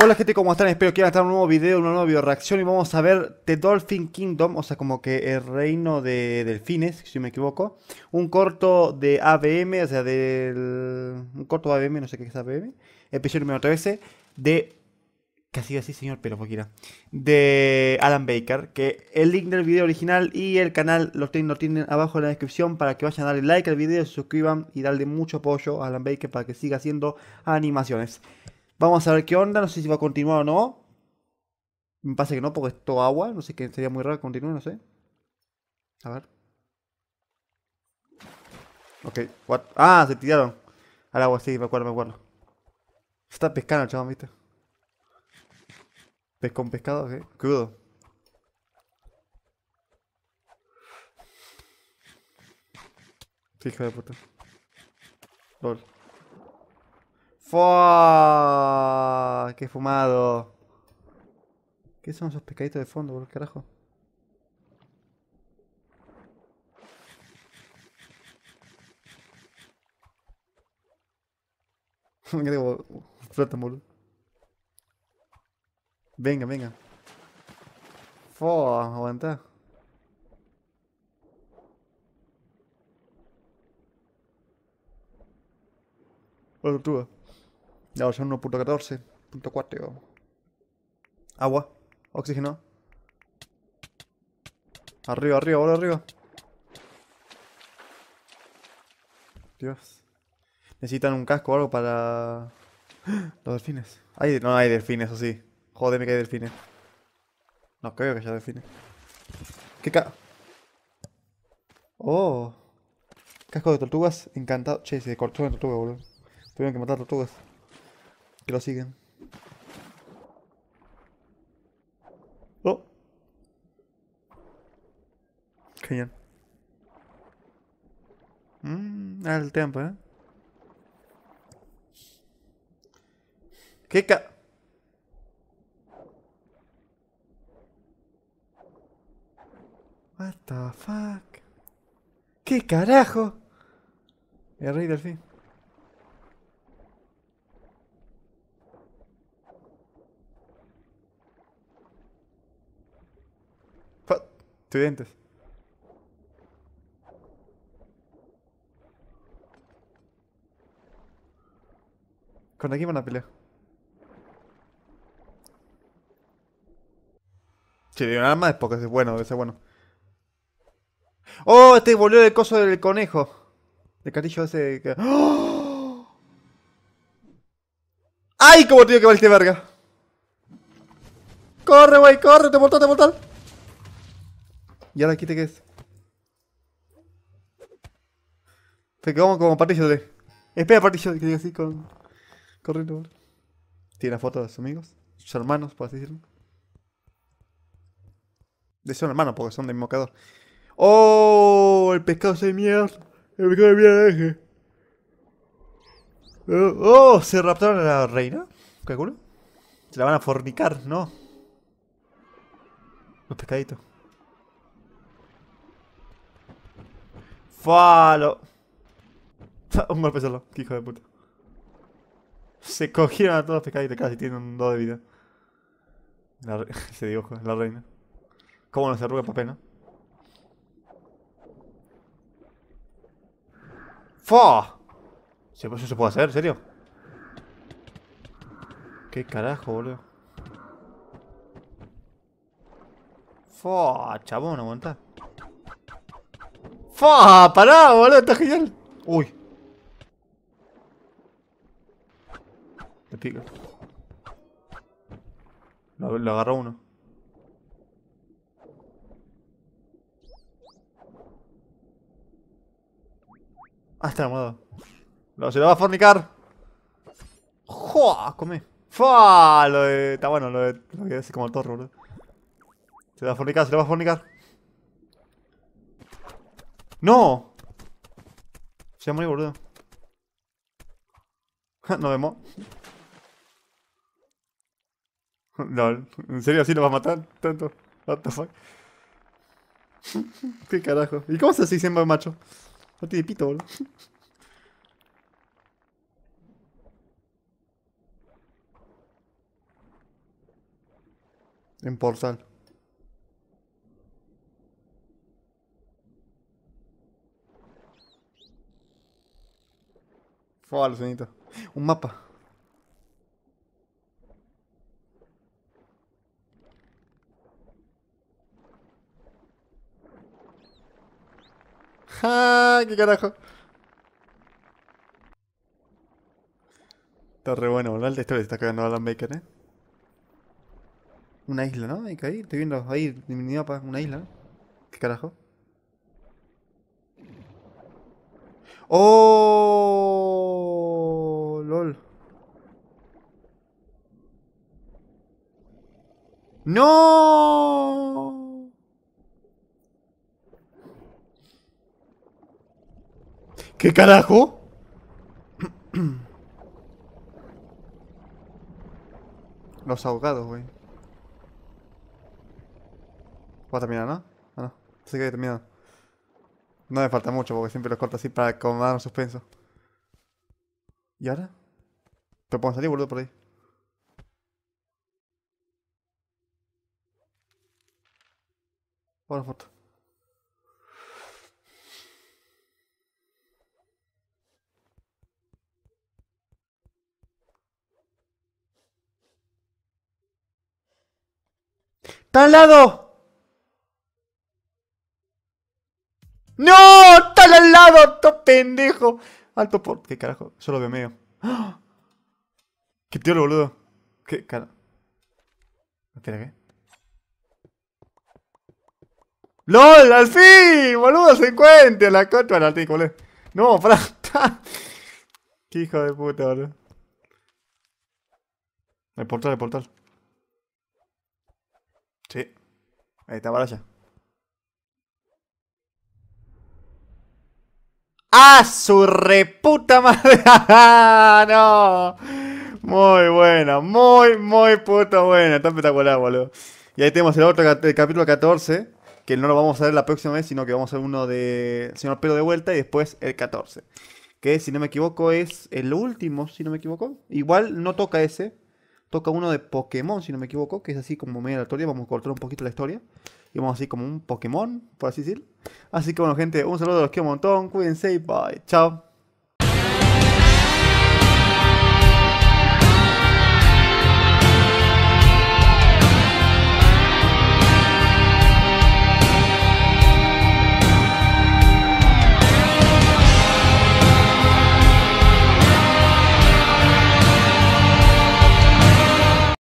Hola gente, ¿cómo están? Espero que hayan estado un nuevo video, una nueva video reacción y vamos a ver The Dolphin Kingdom, o sea como que el reino de delfines, si me equivoco. Un corto de ABM, o sea del... un corto de ABM, no sé qué es ABM. Episodio número 13 de... Casi así señor, pero poquita. De Alan Baker, que el link del video original y el canal los tienen, tienen abajo en la descripción para que vayan a darle like al video, se suscriban y darle mucho apoyo a Alan Baker para que siga haciendo animaciones. Vamos a ver qué onda, no sé si va a continuar o no. Me pasa que no, porque es todo agua. No sé qué sería muy raro que continúe, no sé. A ver. Ok, what? Ah, se tiraron. Al agua, sí, me acuerdo, me acuerdo. está pescando, el chaval, ¿viste? Pescón con pescado, ok. Crudo. Hijo de puta. LOL. ¡Fua! ¡Qué fumado! ¿Qué son esos pescaditos de fondo, por carajo? Venga, tengo flotan, boludo. Venga, venga. Fua, aguanta. Otra tortuga. La versión 1.14.4. Agua. Oxígeno. Arriba, arriba, ahora arriba. Dios. Necesitan un casco o algo para... Los delfines. ahí no hay delfines, así, sí. que hay delfines. No, creo que haya delfines. ¿Qué ca... Oh. Casco de tortugas encantado. Che, se cortó en tortuga, boludo. Tuvieron que matar tortugas que lo siguen. Oh. Genial. Mmm, el tiempo, ¿eh? ¿Qué ca... What the fuck? ¿Qué carajo? El rey del fin. Estudiantes. ¿Con aquí van a pelear? Si le dio un arma es porque es bueno, debe ser bueno. ¡Oh! Este volvió el coso del conejo. de carillo ese que... ¡Ay! Como tío que valiste verga! ¡Corre, wey! ¡Corre! ¡Te mortal, te mortal! Y ahora aquí Te quedamos como Patricio Espera, Patricio, que diga así con. Corriendo. Tiene fotos de sus amigos, sus hermanos, por así decirlo. De sus hermanos, porque son de mismo ¡Oh! El pescado de mierda. El pescado de mierda. ¡Oh! ¿Se raptaron a la reina? ¿Qué culo? Se la van a fornicar, ¿no? Los pescaditos. Falo. un mal solo, qué hijo de puta. Se cogieron a todos los pescaditos casi, tienen un 2 de vida. La Se la reina. ¿Cómo no se arruga el papel, no? ¡Fa! ¿Eso se puede hacer? ¿En serio? ¿Qué carajo, boludo? ¡Fa! Chabón, aguanta. ¡Fua! ¡Pará, boludo! ¡Está genial! ¡Uy! Me pica. Lo, agarró uno. Ah, está enamorado. Lo, se lo va a fornicar. ¡Jua! Come. ¡Fa! Lo de. Está bueno, lo de. Lo que es como el torro, boludo. Se lo va a fornicar, se lo va a fornicar. ¡No! Se ha morido, boludo. Nos vemos. No, ¿en serio así lo vas a matar? Tanto. What the fuck. ¿Qué carajo? ¿Y cómo se hace siempre macho? No tiene pito, boludo. en portal. Fue sonito. Un mapa. ¡Ja! ¡Qué carajo! Está re bueno, boludo. Alta historia está cagando Alan Baker, eh. Una isla, ¿no? Hay que ir. Estoy viendo ahí en mi mapa una isla, ¿no? ¿Qué carajo? ¡Oh! ¡Lol! ¡No! ¿Qué carajo? Los ahogados, güey. ¿Va a terminar, no? Ah, no. Así que he terminado. No me falta mucho porque siempre los corto así para acomodar un suspenso. ¿Y ahora? ¿Te puedo salir, boludo, por ahí? por foto. ¡Está al lado! pendejo. Alto por. ¿Qué carajo? Solo de medio. ¡Qué tío, boludo! ¿Qué carajo! Espera, ¿qué? ¡LOL! ¡Al fin! ¡Boludo, se encuentra! La contra del artículo! No, para. ¡Qué hijo de puta, boludo! El portal, el portal. Sí. Ahí está, para allá. ¡A su reputa madre! ¡No! Muy buena, muy, muy puta buena. Está espectacular, boludo. Y ahí tenemos el otro el capítulo 14, que no lo vamos a ver la próxima vez, sino que vamos a ver uno de Señor Pelo de vuelta y después el 14. Que si no me equivoco es el último, si no me equivoco. Igual no toca ese, toca uno de Pokémon, si no me equivoco, que es así como medio historia, Vamos a cortar un poquito la historia. Y vamos así como un Pokémon, por así decirlo Así que bueno, gente, un saludo, los quiero un montón, cuídense y bye. Chao.